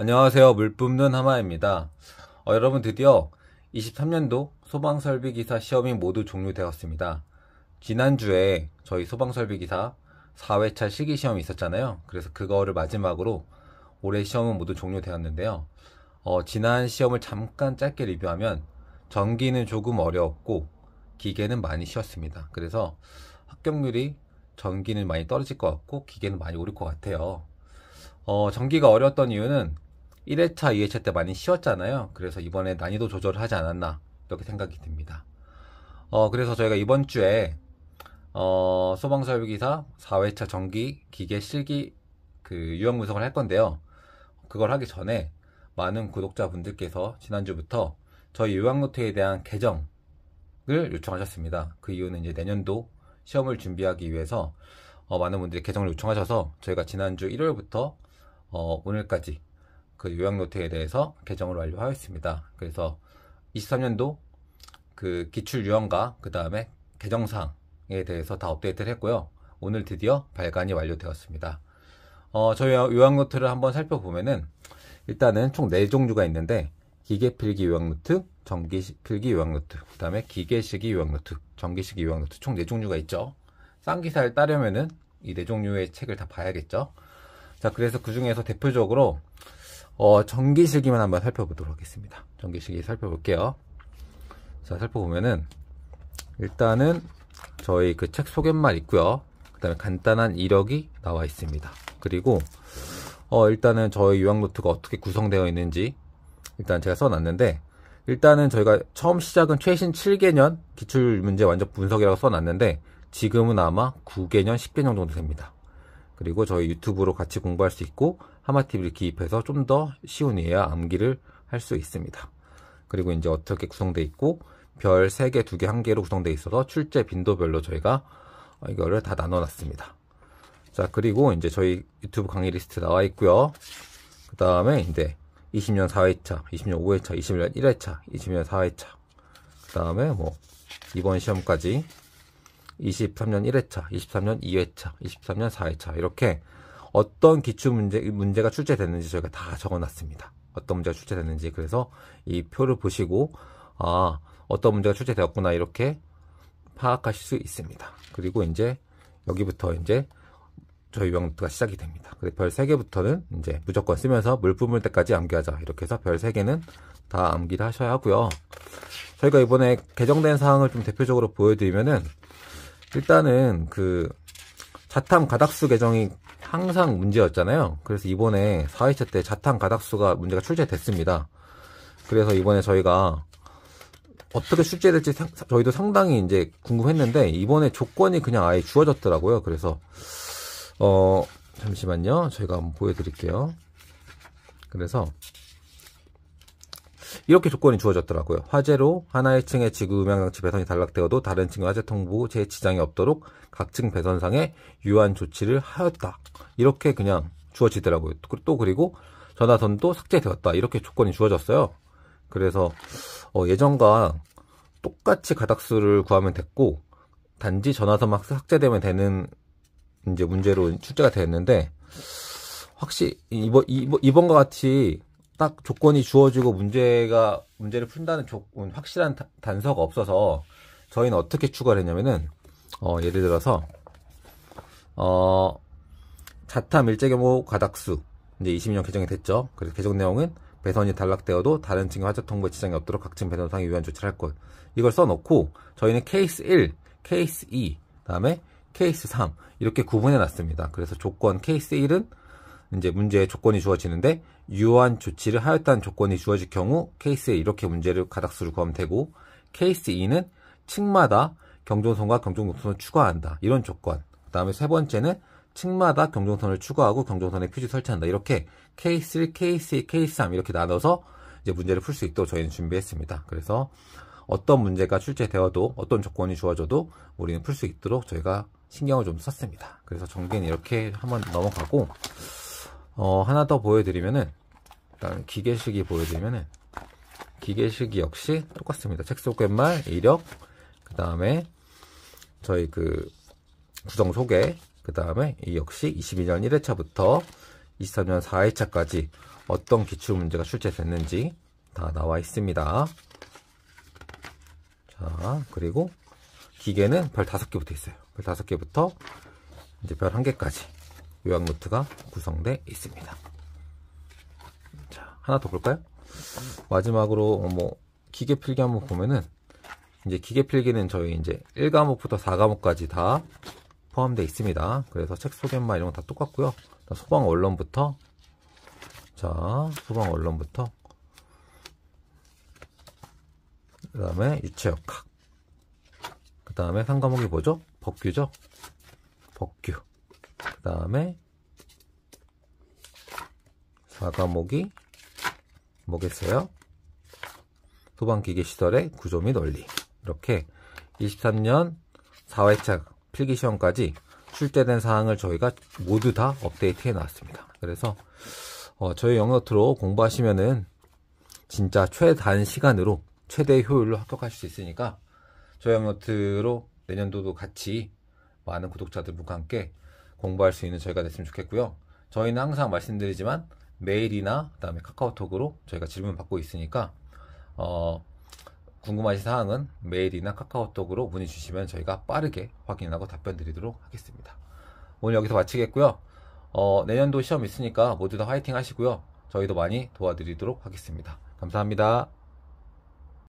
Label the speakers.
Speaker 1: 안녕하세요. 물 뿜는 하마입니다. 어, 여러분 드디어 23년도 소방설비기사 시험이 모두 종료되었습니다. 지난주에 저희 소방설비기사 4회차 실기시험이 있었잖아요. 그래서 그거를 마지막으로 올해 시험은 모두 종료되었는데요. 어, 지난 시험을 잠깐 짧게 리뷰하면 전기는 조금 어려웠고 기계는 많이 쉬었습니다 그래서 합격률이 전기는 많이 떨어질 것 같고 기계는 많이 오를 것 같아요. 어, 전기가 어려웠던 이유는 1회차, 2회차 때 많이 쉬었잖아요. 그래서 이번에 난이도 조절을 하지 않았나 이렇게 생각이 듭니다. 어, 그래서 저희가 이번 주에 어, 소방설비기사 4회차 전기 기계 실기 그 유형 분석을 할 건데요. 그걸 하기 전에 많은 구독자분들께서 지난주부터 저희 요양노트에 대한 개정을 요청하셨습니다. 그 이유는 이제 내년도 시험을 준비하기 위해서 어, 많은 분들이 개정을 요청하셔서 저희가 지난주 일요일부터 어, 오늘까지 그 요약 노트에 대해서 개정을 완료하였습니다. 그래서 23년도 그 기출 유형과 그 다음에 개정상에 대해서 다 업데이트를 했고요. 오늘 드디어 발간이 완료되었습니다. 어, 저희 요약 노트를 한번 살펴보면은 일단은 총 4종류가 있는데 기계필기 요약 노트, 전기필기 요약 노트, 그 다음에 기계식이 요약 노트, 전기식이 요약 노트 총 4종류가 있죠. 쌍기사를 따려면은 이 4종류의 책을 다 봐야겠죠. 자, 그래서 그 중에서 대표적으로 어, 전기실기만 한번 살펴보도록 하겠습니다. 전기실기 살펴볼게요. 자, 살펴보면은 일단은 저희 그 책소개만 있고요. 그다음에 간단한 이력이 나와 있습니다. 그리고 어, 일단은 저희 유약 노트가 어떻게 구성되어 있는지 일단 제가 써놨는데 일단은 저희가 처음 시작은 최신 7개년 기출 문제 완전 분석이라고 써놨는데 지금은 아마 9개년, 10개년 정도 됩니다. 그리고 저희 유튜브로 같이 공부할 수 있고 하마TV를 기입해서 좀 더 쉬운 이해 암기를 할 수 있습니다. 그리고 이제 어떻게 구성되어 있고 별 3개, 2개, 1개로 구성되어 있어서 출제 빈도별로 저희가 어, 이거를 다 나눠놨습니다. 자 그리고 이제 저희 유튜브 강의 리스트 나와 있고요. 그 다음에 이제 20년 4회차, 20년 5회차, 20년 1회차, 20년 4회차 그 다음에 뭐 이번 시험까지 23년 1회차, 23년 2회차, 23년 4회차 이렇게 어떤 기출 문제 문제가 출제됐는지 저희가 다 적어놨습니다. 어떤 문제가 출제됐는지 그래서 이 표를 보시고 아 어떤 문제가 출제되었구나 이렇게 파악하실 수 있습니다. 그리고 이제 여기부터 이제 저희 명부터가 시작이 됩니다. 그래서 별 3개부터는 이제 무조건 쓰면서 물품을 때까지 암기하자. 이렇게 해서 별 3개는 다 암기를 하셔야 하고요. 저희가 이번에 개정된 사항을 좀 대표적으로 보여드리면은 일단은 그 자탐 가닥수 계정이 항상 문제였잖아요. 그래서 이번에 4회차 때 자탐 가닥수가 문제가 출제됐습니다. 그래서 이번에 저희가 어떻게 출제될지 저희도 상당히 이제 궁금했는데 이번에 조건이 그냥 아예 주어졌더라고요. 그래서 어 잠시만요. 저희가 한번 보여드릴게요. 그래서 이렇게 조건이 주어졌더라고요. 화재로 하나의 층의 지구 음향장치 배선이 단락되어도 다른 층의 화재 통보 제 지장이 없도록 각층 배선상에 유한 조치를 하였다. 이렇게 그냥 주어지더라고요. 또 그리고 전화선도 삭제되었다. 이렇게 조건이 주어졌어요. 그래서 어, 예전과 똑같이 가닥수를 구하면 됐고 단지 전화선만 삭제되면 되는 이제 문제로 출제가 되었는데 확실히 이번 이번 뭐, 이번과 같이 딱 조건이 주어지고 문제가 문제를 푼다는 조건, 음, 확실한 단서가 없어서 저희는 어떻게 추가를 했냐면은 어, 예를 들어서 어, 자타 밀제 경우 가닥수 이제 2 0년 개정이 됐죠. 그래서 개정 내용은 배선이 단락되어도 다른 증의 화재 통보에 지장이 없도록 각층 배선상에 유한 조치를 할 것. 이걸 써놓고 저희는 케이스 1, 케이스 2, 그다음에 케이스 3 이렇게 구분해 놨습니다. 그래서 조건 케이스 1은 이제 문제의 조건이 주어지는데 유효한 조치를 하였다는 조건이 주어질 경우 케이스 에 이렇게 문제를 가닥수를 구하면 되고 케이스 2는 층마다 경종선과 경종동선을 추가한다. 이런 조건. 그 다음에 세 번째는 층마다 경종선을 추가하고 경종선에 표지 설치한다. 이렇게 케이스 1, 케이스 2, 케이스 3 이렇게 나눠서 이제 문제를 풀 수 있도록 저희는 준비했습니다. 그래서 어떤 문제가 출제되어도 어떤 조건이 주어져도 우리는 풀 수 있도록 저희가 신경을 좀 썼습니다. 그래서 정비는 이렇게 한번 넘어가고 어, 하나 더 보여드리면은, 일단 기계식이 보여드리면은, 기계식이 역시 똑같습니다. 책 속의 말, 이력, 그 다음에 저희 그 구성 소개, 그 다음에 이 역시 22년 1회차부터 23년 4회차까지 어떤 기출 문제가 출제됐는지 다 나와 있습니다. 자, 그리고 기계는 별 5개부터 있어요. 별 5개부터 이제 별 1개까지 요약노트가 구성돼 있습니다. 자, 하나 더 볼까요? 마지막으로 뭐 기계 필기 한번 보면은 이제 기계 필기는 저희 이제 1과목부터 4과목까지 다 포함되어 있습니다. 그래서 책 소개만 이런 거 다 똑같고요. 소방 언론부터 자, 소방 언론부터 그다음에 유체역학 그다음에 3과목이 뭐죠? 법규죠. 그 다음에 사과목이 뭐겠어요? 소방기계 시설의 구조 및 원리 이렇게 23년 4회차 필기시험까지 출제된 사항을 저희가 모두 다 업데이트해 놨습니다. 그래서 어, 저희 영어트로 공부하시면은 진짜 최단 시간으로 최대 효율로 합격할수 있으니까 저희 영어트로 내년도도 같이 많은 구독자들과 함께 공부할 수 있는 저희가 됐으면 좋겠고요. 저희는 항상 말씀드리지만 메일이나 그다음에 카카오톡으로 저희가 질문 받고 있으니까 어, 궁금하신 사항은 메일이나 카카오톡으로 문의 주시면 저희가 빠르게 확인하고 답변 드리도록 하겠습니다. 오늘 여기서 마치겠고요. 어, 내년도 시험 있으니까 모두 다 화이팅 하시고요. 저희도 많이 도와드리도록 하겠습니다. 감사합니다.